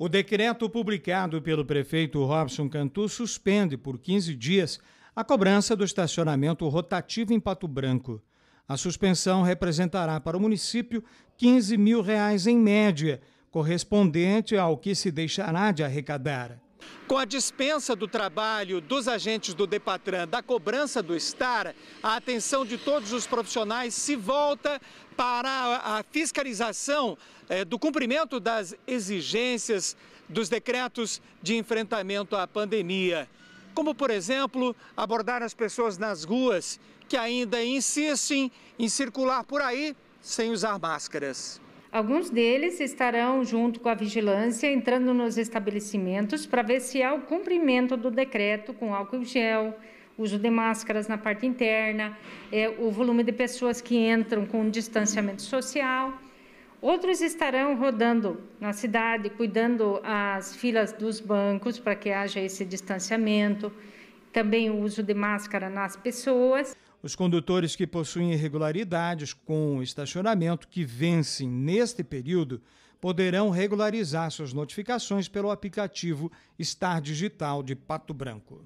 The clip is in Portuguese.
O decreto publicado pelo prefeito Robson Cantu suspende por 15 dias a cobrança do estacionamento rotativo em Pato Branco. A suspensão representará para o município 15 mil reais em média, correspondente ao que se deixará de arrecadar. Com a dispensa do trabalho dos agentes do Depatran, da cobrança do STAR, a atenção de todos os profissionais se volta para a fiscalização eh, do cumprimento das exigências dos decretos de enfrentamento à pandemia. Como, por exemplo, abordar as pessoas nas ruas que ainda insistem em circular por aí sem usar máscaras. Alguns deles estarão, junto com a vigilância, entrando nos estabelecimentos para ver se há o cumprimento do decreto com álcool gel, uso de máscaras na parte interna, é, o volume de pessoas que entram com distanciamento social. Outros estarão rodando na cidade, cuidando as filas dos bancos para que haja esse distanciamento, também o uso de máscara nas pessoas. Os condutores que possuem irregularidades com estacionamento que vencem neste período poderão regularizar suas notificações pelo aplicativo Star Digital de Pato Branco.